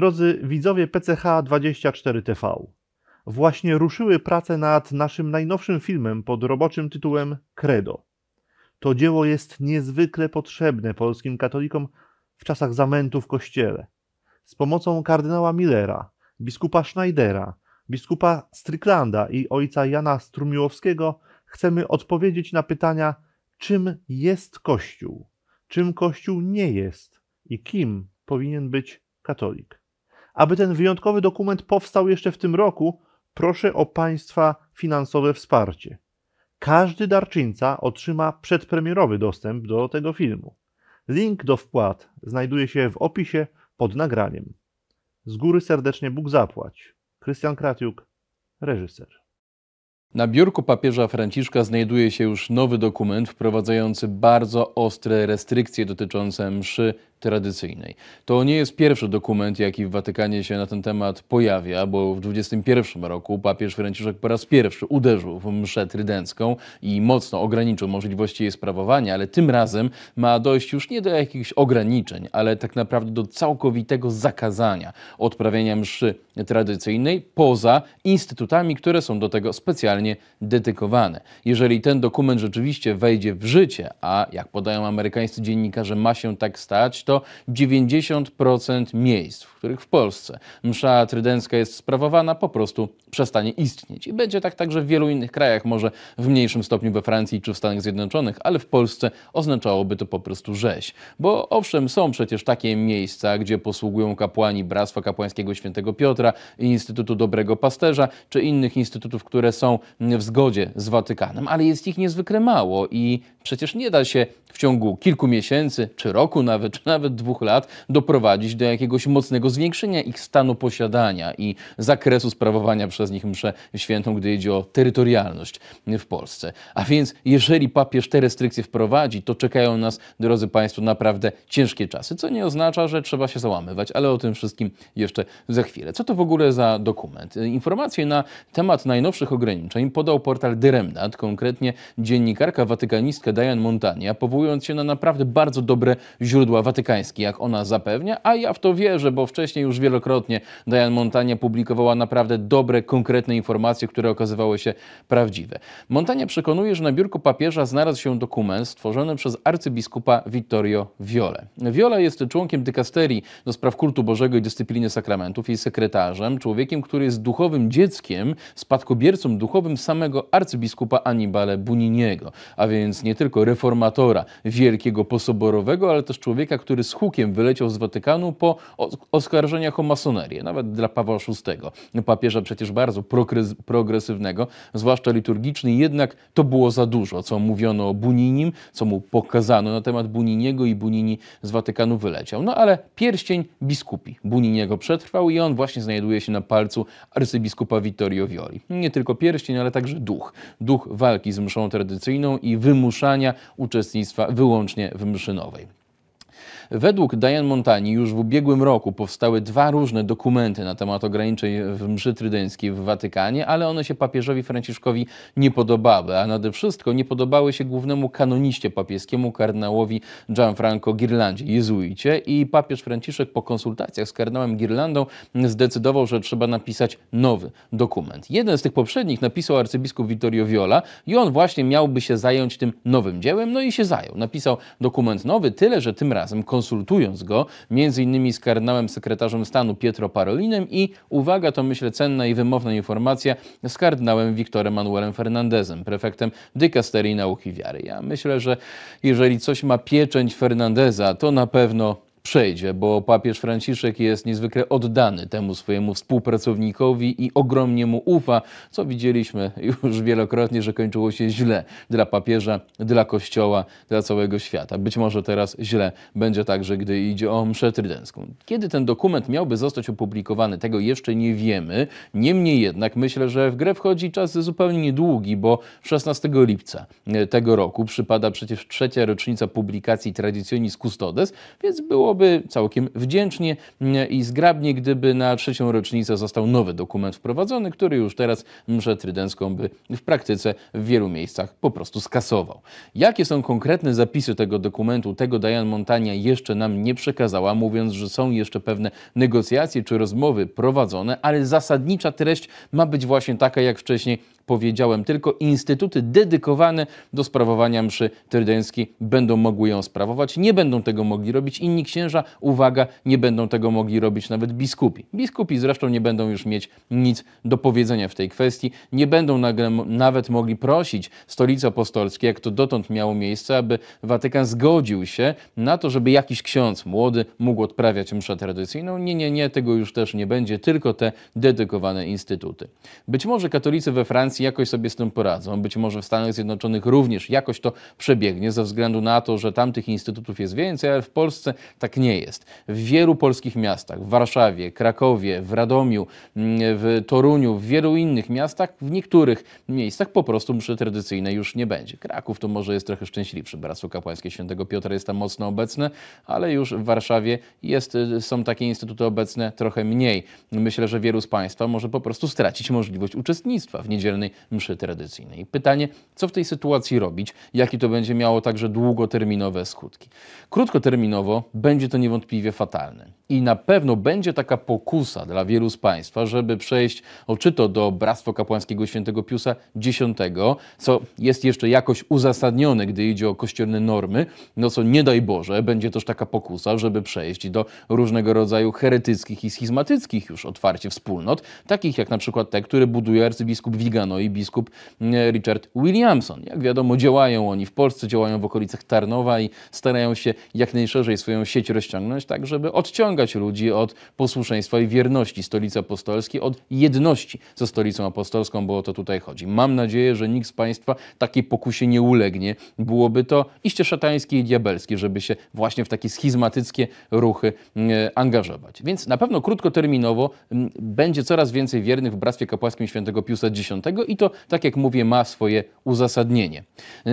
Drodzy widzowie PCH24TV, właśnie ruszyły prace nad naszym najnowszym filmem pod roboczym tytułem Credo. To dzieło jest niezwykle potrzebne polskim katolikom w czasach zamętu w kościele. Z pomocą kardynała Millera, biskupa Schneidera, biskupa Stryklanda i ojca Jana Strumiłowskiego chcemy odpowiedzieć na pytania, czym jest Kościół, czym Kościół nie jest i kim powinien być katolik. Aby ten wyjątkowy dokument powstał jeszcze w tym roku, proszę o Państwa finansowe wsparcie. Każdy darczyńca otrzyma przedpremierowy dostęp do tego filmu. Link do wpłat znajduje się w opisie pod nagraniem. Z góry serdecznie Bóg zapłać. Krystian Kratiuk, reżyser. Na biurku papieża Franciszka znajduje się już nowy dokument wprowadzający bardzo ostre restrykcje dotyczące mszy tradycyjnej. To nie jest pierwszy dokument, jaki w Watykanie się na ten temat pojawia, bo w 21 roku papież Franciszek po raz pierwszy uderzył w mszę trydencką i mocno ograniczył możliwości jej sprawowania, ale tym razem ma dojść już nie do jakichś ograniczeń, ale tak naprawdę do całkowitego zakazania odprawiania mszy tradycyjnej poza instytutami, które są do tego specjalnie dedykowane. Jeżeli ten dokument rzeczywiście wejdzie w życie, a jak podają amerykańscy dziennikarze, ma się tak stać, to 90% miejsc, których w Polsce msza trydencka jest sprawowana, po prostu przestanie istnieć. I będzie tak także w wielu innych krajach, może w mniejszym stopniu we Francji czy w Stanach Zjednoczonych, ale w Polsce oznaczałoby to po prostu rzeź. Bo owszem, są przecież takie miejsca, gdzie posługują kapłani Bractwa Kapłańskiego Świętego Piotra i Instytutu Dobrego Pasterza, czy innych instytutów, które są w zgodzie z Watykanem, ale jest ich niezwykle mało i przecież nie da się w ciągu kilku miesięcy, czy roku nawet, czy nawet dwóch lat doprowadzić do jakiegoś mocnego zwiększenia ich stanu posiadania i zakresu sprawowania przez nich mszę świętą, gdy idzie o terytorialność w Polsce. A więc jeżeli papież te restrykcje wprowadzi, to czekają nas, drodzy Państwo, naprawdę ciężkie czasy, co nie oznacza, że trzeba się załamywać, ale o tym wszystkim jeszcze za chwilę. Co to w ogóle za dokument? Informacje na temat najnowszych ograniczeń podał portal Deremnat, konkretnie dziennikarka watykanistka Diane Montania, powołując się na naprawdę bardzo dobre źródła watykańskie, jak ona zapewnia, a ja w to wierzę, bo wcześniej wcześniej już wielokrotnie Diane Montania publikowała naprawdę dobre, konkretne informacje, które okazywały się prawdziwe. Montania przekonuje, że na biurku papieża znalazł się dokument stworzony przez arcybiskupa Vittorio Viole. Viola jest członkiem dykasterii do spraw kultu Bożego i dyscypliny sakramentów, jej sekretarzem, człowiekiem, który jest duchowym dzieckiem, spadkobiercą duchowym samego arcybiskupa Anibale Buniniego, a więc nie tylko reformatora wielkiego posoborowego, ale też człowieka, który z hukiem wyleciał z Watykanu po oskarżeniach o masonerię, nawet dla Pawła VI, papieża przecież bardzo progresywnego, zwłaszcza liturgicznego. jednak to było za dużo, co mówiono o Buninim, co mu pokazano na temat Buniniego i Bunini z Watykanu wyleciał. No ale pierścień biskupi Buniniego przetrwał i on właśnie znajduje się na palcu arcybiskupa Vittorio Violi. Nie tylko pierścień, ale także duch. Duch walki z mszą tradycyjną i wymuszania uczestnictwa wyłącznie w mszy nowej. Według Diane Montani już w ubiegłym roku powstały dwa różne dokumenty na temat ograniczeń w mszy trydenckiej w Watykanie, ale one się papieżowi Franciszkowi nie podobały, a nade wszystko nie podobały się głównemu kanoniście papieskiemu kardynałowi Gianfranco Girlandzie, jezuicie i papież Franciszek po konsultacjach z kardynałem Girlandą zdecydował, że trzeba napisać nowy dokument. Jeden z tych poprzednich napisał arcybiskup Vittorio Viola i on właśnie miałby się zająć tym nowym dziełem, no i się zajął. Napisał dokument nowy, tyle że tym razem konsultacje konsultując go, między innymi z kardynałem sekretarzem stanu Pietro Parolinem i, uwaga, to myślę cenna i wymowna informacja, z kardynałem Wiktorem Manuelem Fernandezem, prefektem dykasterii nauki wiary. Ja myślę, że jeżeli coś ma pieczęć Fernandeza, to na pewno przejdzie, bo papież Franciszek jest niezwykle oddany temu swojemu współpracownikowi i ogromnie mu ufa, co widzieliśmy już wielokrotnie, że kończyło się źle dla papieża, dla kościoła, dla całego świata. Być może teraz źle będzie także, gdy idzie o mszę trydencką. Kiedy ten dokument miałby zostać opublikowany, tego jeszcze nie wiemy. Niemniej jednak myślę, że w grę wchodzi czas zupełnie niedługi, bo 16 lipca tego roku przypada przecież trzecia rocznica publikacji Traditionis Custodes, więc było byłoby całkiem wdzięcznie mm, i zgrabnie, gdyby na trzecią rocznicę został nowy dokument wprowadzony, który już teraz mszę trydencką by w praktyce w wielu miejscach po prostu skasował. Jakie są konkretne zapisy tego dokumentu, tego Diane Montania jeszcze nam nie przekazała, mówiąc, że są jeszcze pewne negocjacje czy rozmowy prowadzone, ale zasadnicza treść ma być właśnie taka, jak wcześniej powiedziałem, tylko instytuty dedykowane do sprawowania mszy trydenckiej będą mogły ją sprawować, nie będą tego mogli robić inni księża, księża, uwaga, nie będą tego mogli robić nawet biskupi. Biskupi zresztą nie będą już mieć nic do powiedzenia w tej kwestii, nie będą nagle, nawet mogli prosić stolicy apostolskiej, jak to dotąd miało miejsce, aby Watykan zgodził się na to, żeby jakiś ksiądz młody mógł odprawiać mszę tradycyjną. Nie, nie, nie, tego już też nie będzie, tylko te dedykowane instytuty. Być może katolicy we Francji jakoś sobie z tym poradzą, być może w Stanach Zjednoczonych również jakoś to przebiegnie, ze względu na to, że tamtych instytutów jest więcej, ale w Polsce tak tak nie jest. W wielu polskich miastach, w Warszawie, Krakowie, w Radomiu, mm, w Toruniu, w wielu innych miastach, w niektórych miejscach po prostu mszy tradycyjnej już nie będzie. Kraków to może jest trochę szczęśliwszy, Bractwo Kapłańskie Świętego Piotra jest tam mocno obecne, ale już w Warszawie jest, y, są takie instytuty obecne trochę mniej. Myślę, że wielu z Państwa może po prostu stracić możliwość uczestnictwa w niedzielnej mszy tradycyjnej. Pytanie, co w tej sytuacji robić, jakie to będzie miało także długoterminowe skutki. Krótkoterminowo będzie będzie to niewątpliwie fatalne. I na pewno będzie taka pokusa dla wielu z Państwa, żeby przejść o, czy to do Bractwa Kapłańskiego Świętego Piusa X, co jest jeszcze jakoś uzasadnione, gdy idzie o kościelne normy, no co nie daj Boże, będzie też taka pokusa, żeby przejść do różnego rodzaju heretyckich i schizmatyckich już otwarcie wspólnot, takich jak na przykład te, które buduje arcybiskup Vigano i biskup mm, Richard Williamson. Jak wiadomo, działają oni w Polsce, działają w okolicach Tarnowa i starają się jak najszerzej swoją sieć rościągnąć rozciągnąć tak, żeby odciągać ludzi od posłuszeństwa i wierności stolicy apostolskiej, od jedności ze stolicą apostolską, bo o to tutaj chodzi. Mam nadzieję, że nikt z Państwa takiej pokusie nie ulegnie. Byłoby to iście szatańskie i diabelskie, żeby się właśnie w takie schizmatyckie ruchy mm, e, angażować. Więc na pewno krótkoterminowo mm, będzie coraz więcej wiernych w Bractwie Kapłańskim Świętego Piusa X i to, tak jak mówię, ma swoje uzasadnienie.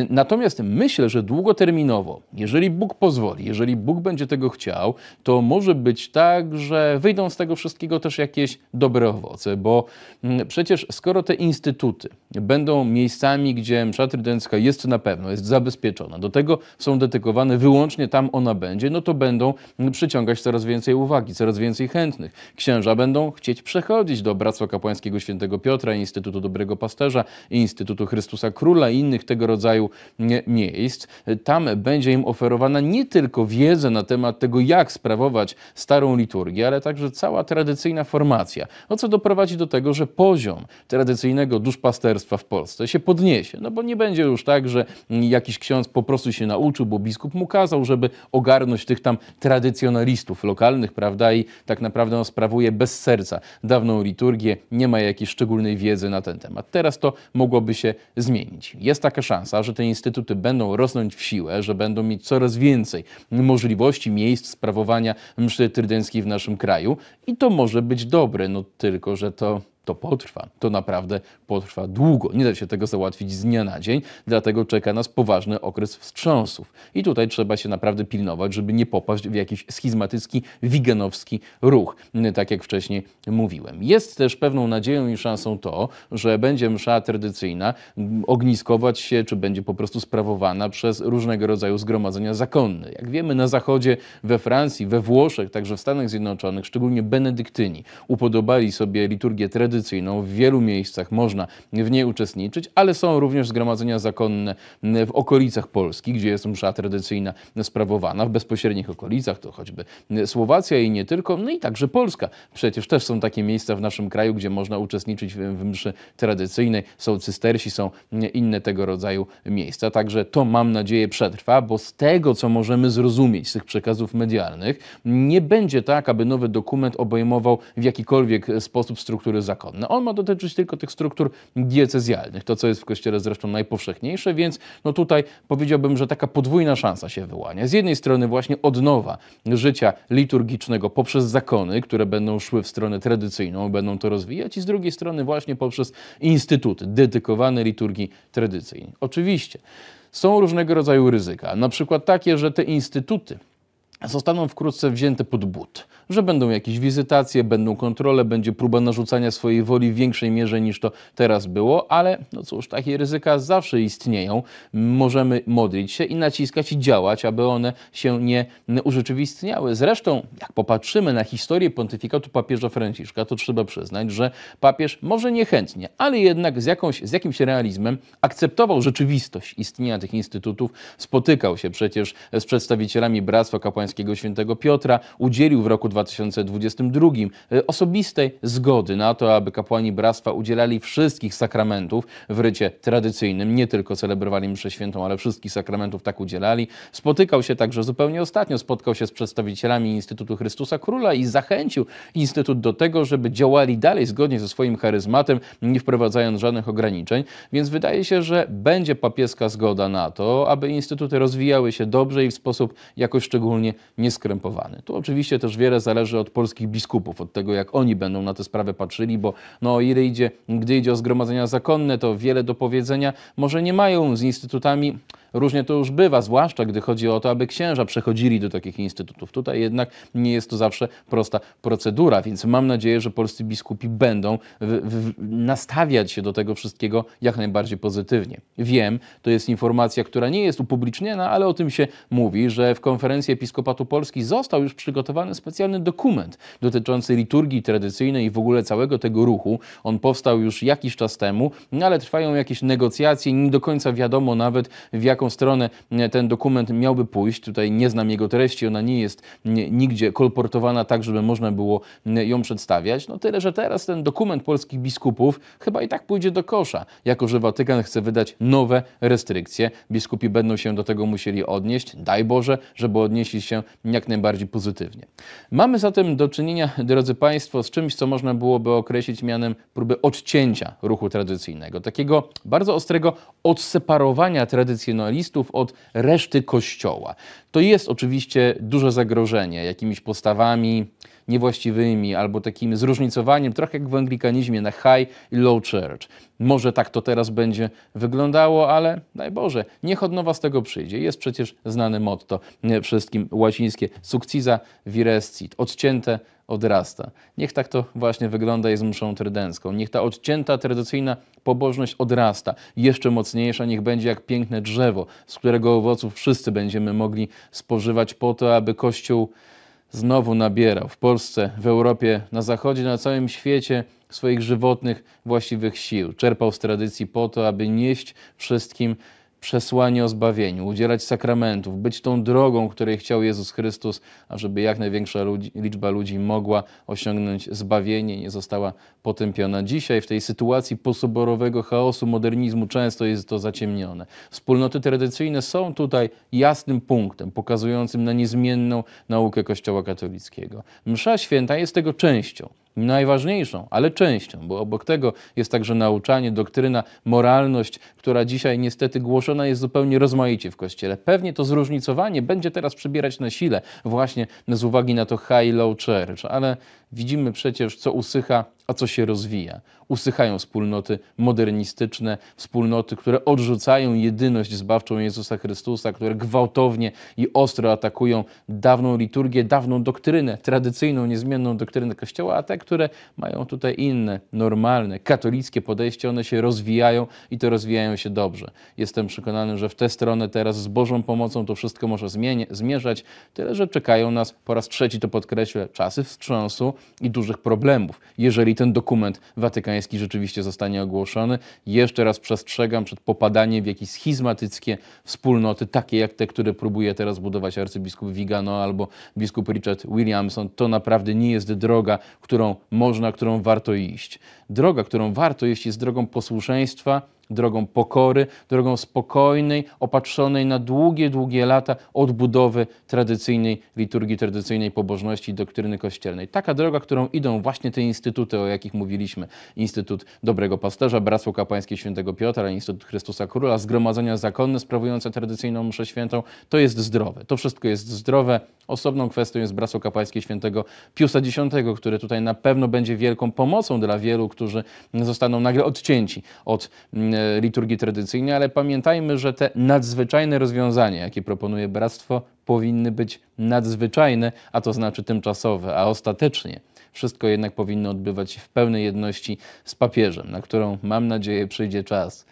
Natomiast myślę, że długoterminowo, jeżeli Bóg pozwoli, jeżeli Bóg będzie tego tego chciał, to może być tak, że wyjdą z tego wszystkiego też jakieś dobre owoce, bo mm, przecież skoro te instytuty będą miejscami, gdzie msza trydencka jest na pewno, jest zabezpieczona, do tego są dedykowane wyłącznie tam ona będzie, no to będą mm, przyciągać coraz więcej uwagi, coraz więcej chętnych. Księża będą chcieć przechodzić do Bractwa Kapłańskiego Świętego Piotra, Instytutu Dobrego Pasterza, Instytutu Chrystusa Króla i innych tego rodzaju mm, miejsc. Tam będzie im oferowana nie tylko wiedza na temat tego, jak sprawować starą liturgię, ale także cała tradycyjna formacja, no co doprowadzi do tego, że poziom tradycyjnego duszpasterstwa w Polsce się podniesie, no bo nie będzie już tak, że jakiś ksiądz po prostu się nauczył, bo biskup mu kazał, żeby ogarnąć tych tam tradycjonalistów lokalnych, prawda, i tak naprawdę on sprawuje bez serca dawną liturgię, nie ma jakiejś szczególnej wiedzy na ten temat. Teraz to mogłoby się zmienić. Jest taka szansa, że te instytuty będą rosnąć w siłę, że będą mieć coraz więcej możliwości, miejsc, miejsc sprawowania mszy trydenckiej w naszym kraju i to może być dobre, no tylko, że to to potrwa. To naprawdę potrwa długo. Nie da się tego załatwić z dnia na dzień, dlatego czeka nas poważny okres wstrząsów. I tutaj trzeba się naprawdę pilnować, żeby nie popaść w jakiś schizmatycki, wigenowski ruch, tak jak wcześniej mówiłem. Jest też pewną nadzieją i szansą to, że będzie msza tradycyjna ogniskować się, czy będzie po prostu sprawowana przez różnego rodzaju zgromadzenia zakonne. Jak wiemy, na zachodzie, we Francji, we Włoszech, także w Stanach Zjednoczonych, szczególnie benedyktyni upodobali sobie liturgię tradycyjną, tradycyjną. W wielu miejscach można w niej uczestniczyć, ale są również zgromadzenia zakonne w okolicach Polski, gdzie jest msza tradycyjna sprawowana, w bezpośrednich okolicach, to choćby Słowacja i nie tylko, no i także Polska. Przecież też są takie miejsca w naszym kraju, gdzie można uczestniczyć w mszy tradycyjnej, są cystersi, są inne tego rodzaju miejsca, także to mam nadzieję przetrwa, bo z tego, co możemy zrozumieć z tych przekazów medialnych, nie będzie tak, aby nowy dokument obejmował w jakikolwiek sposób struktury zakonu zakonne. No, on ma dotyczyć tylko tych struktur diecezjalnych, to co jest w Kościele zresztą najpowszechniejsze, więc no tutaj powiedziałbym, że taka podwójna szansa się wyłania. Z jednej strony właśnie odnowa życia liturgicznego poprzez zakony, które będą szły w stronę tradycyjną, będą to rozwijać i z drugiej strony właśnie poprzez instytuty dedykowane liturgii tradycyjnej. Oczywiście są różnego rodzaju ryzyka, na przykład takie, że te instytuty zostaną wkrótce wzięte pod but, że będą jakieś wizytacje, będą kontrole, będzie próba narzucania swojej woli w większej mierze niż to teraz było, ale no cóż, takie ryzyka zawsze istnieją. Możemy modlić się i naciskać i działać, aby one się nie urzeczywistniały. Zresztą, jak popatrzymy na historię pontyfikatu papieża Franciszka, to trzeba przyznać, że papież może niechętnie, ale jednak z, jakąś, z jakimś realizmem akceptował rzeczywistość istnienia tych instytutów, spotykał się przecież z przedstawicielami Bractwa Kapłańskiego Pańskiego Świętego Piotra udzielił w roku 2022 e, osobistej zgody na to, aby kapłani bractwa udzielali wszystkich sakramentów w rycie tradycyjnym, nie tylko celebrowali mszę świętą, ale wszystkich sakramentów tak udzielali. Spotykał się także zupełnie ostatnio, spotkał się z przedstawicielami Instytutu Chrystusa Króla i zachęcił Instytut do tego, żeby działali dalej zgodnie ze swoim charyzmatem, nie wprowadzając żadnych ograniczeń, więc wydaje się, że będzie papieska zgoda na to, aby instytuty rozwijały się dobrze i w sposób jakoś szczególnie nieskrępowany. Tu oczywiście też wiele zależy od polskich biskupów, od tego jak oni będą na tę sprawę patrzyli, bo no, ile idzie, gdy idzie o zgromadzenia zakonne, to wiele do powiedzenia może nie mają z instytutami. Różnie to już bywa, zwłaszcza gdy chodzi o to, aby księża przechodzili do takich instytutów. Tutaj jednak nie jest to zawsze prosta procedura, więc mam nadzieję, że polscy biskupi będą w, w, nastawiać się do tego wszystkiego jak najbardziej pozytywnie. Wiem, to jest informacja, która nie jest upubliczniana, ale o tym się mówi, że w konferencji episkopalnej Listopadu Polski został już przygotowany specjalny dokument dotyczący liturgii tradycyjnej i w ogóle całego tego ruchu. On powstał już jakiś czas temu, no ale trwają jakieś negocjacje, nie do końca wiadomo nawet w jaką stronę e, ten dokument miałby pójść. Tutaj nie znam jego treści, ona nie jest nigdzie kolportowana tak, żeby można było e, ją przedstawiać. No tyle, że teraz ten dokument polskich biskupów chyba i tak pójdzie do kosza, jako że Watykan chce wydać nowe restrykcje. Biskupi będą się do tego musieli odnieść. Daj Boże, żeby odnieśli się jak najbardziej pozytywnie. Mamy zatem do czynienia, drodzy Państwo, z czymś, co można byłoby określić mianem próby odcięcia ruchu tradycyjnego, takiego bardzo ostrego odseparowania tradycjonalistów od reszty Kościoła. To jest oczywiście duże zagrożenie jakimiś postawami, niewłaściwymi albo takim zróżnicowaniem, trochę jak w anglikanizmie, na high i low church. Może tak to teraz będzie wyglądało, ale daj Boże, niech od nowa z tego przyjdzie. Jest przecież znane motto wszystkim łacińskie succisa virescit, odcięte odrasta. Niech tak to właśnie wygląda i z mszą trydencką. Niech ta odcięta, tradycyjna pobożność odrasta. Jeszcze mocniejsza niech będzie jak piękne drzewo, z którego owoców wszyscy będziemy mogli spożywać po to, aby Kościół znowu nabierał w Polsce, w Europie, na Zachodzie, na całym świecie swoich żywotnych, właściwych sił. Czerpał z tradycji po to, aby nieść wszystkim przesłanie o zbawieniu, udzielać sakramentów, być tą drogą, której chciał Jezus Chrystus, ażeby jak największa ludzi, liczba ludzi mogła osiągnąć zbawienie, nie została potępiona. Dzisiaj w tej sytuacji posoborowego chaosu, modernizmu często jest to zaciemnione. Wspólnoty tradycyjne są tutaj jasnym punktem, pokazującym na niezmienną naukę Kościoła katolickiego. Msza święta jest tego częścią najważniejszą, ale częścią, bo obok tego jest także nauczanie, doktryna, moralność, która dzisiaj niestety głoszona jest zupełnie rozmaicie w Kościele. Pewnie to zróżnicowanie będzie teraz przybierać na sile właśnie z uwagi na to high-low church, ale Widzimy przecież, co usycha, a co się rozwija. Usychają wspólnoty modernistyczne, wspólnoty, które odrzucają jedyność zbawczą Jezusa Chrystusa, które gwałtownie i ostro atakują dawną liturgię, dawną doktrynę, tradycyjną, niezmienną doktrynę Kościoła, a te, które mają tutaj inne, normalne, katolickie podejście, one się rozwijają i to rozwijają się dobrze. Jestem przekonany, że w tę stronę teraz z Bożą pomocą to wszystko może zmierzać, tyle że czekają nas, po raz trzeci to podkreślę, czasy wstrząsu, i dużych problemów, jeżeli ten dokument watykański rzeczywiście zostanie ogłoszony. Jeszcze raz przestrzegam przed popadaniem w jakieś schizmatyckie wspólnoty, takie jak te, które próbuje teraz budować arcybiskup Vigano albo biskup Richard Williamson. To naprawdę nie jest droga, którą można, którą warto iść. Droga, którą warto iść, jest drogą posłuszeństwa drogą pokory, drogą spokojnej, opatrzonej na długie, długie lata odbudowy tradycyjnej liturgii, tradycyjnej pobożności i doktryny kościelnej. Taka droga, którą idą właśnie te instytuty, o jakich mówiliśmy. Instytut Dobrego Pasterza, Bractwo Kapłańskie Świętego Piotra, Instytut Chrystusa Króla, zgromadzenia zakonne sprawujące tradycyjną mszę świętą. To jest zdrowe. To wszystko jest zdrowe. Osobną kwestią jest Bractwo Kapłańskie Świętego Piusa X, które tutaj na pewno będzie wielką pomocą dla wielu, którzy zostaną nagle odcięci od mm, E, liturgii tradycyjnej, ale pamiętajmy, że te nadzwyczajne rozwiązania, jakie proponuje bractwo, powinny być nadzwyczajne, a to znaczy tymczasowe, a ostatecznie wszystko jednak powinno odbywać się w pełnej jedności z papieżem, na którą mam nadzieję przyjdzie czas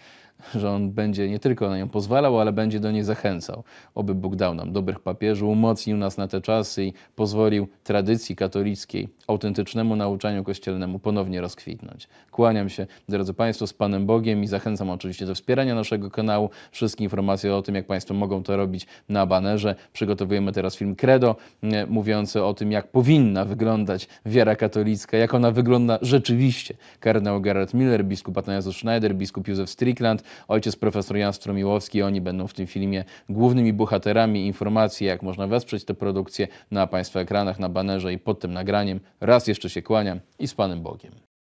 że on będzie nie tylko na nią pozwalał, ale będzie do niej zachęcał. Oby Bóg dał nam dobrych papieżów, umocnił nas na te czasy i pozwolił tradycji katolickiej, autentycznemu nauczaniu kościelnemu ponownie rozkwitnąć. Kłaniam się, drodzy Państwo, z Panem Bogiem i zachęcam oczywiście do wspierania naszego kanału. Wszystkie informacje o tym, jak Państwo mogą to robić na banerze. Przygotowujemy teraz film Credo, e, mówiący o tym, jak powinna wyglądać wiara katolicka, jak ona wygląda rzeczywiście. Kardynał Gerard Miller, biskup Athanasius Schneider, biskup Józef Strickland, ojciec profesor Jan Stromiłowski. Oni będą w tym filmie głównymi bohaterami. Informacje, jak można wesprzeć tę produkcję na Państwa ekranach, na banerze i pod tym nagraniem. Raz jeszcze się kłaniam i z Panem Bogiem.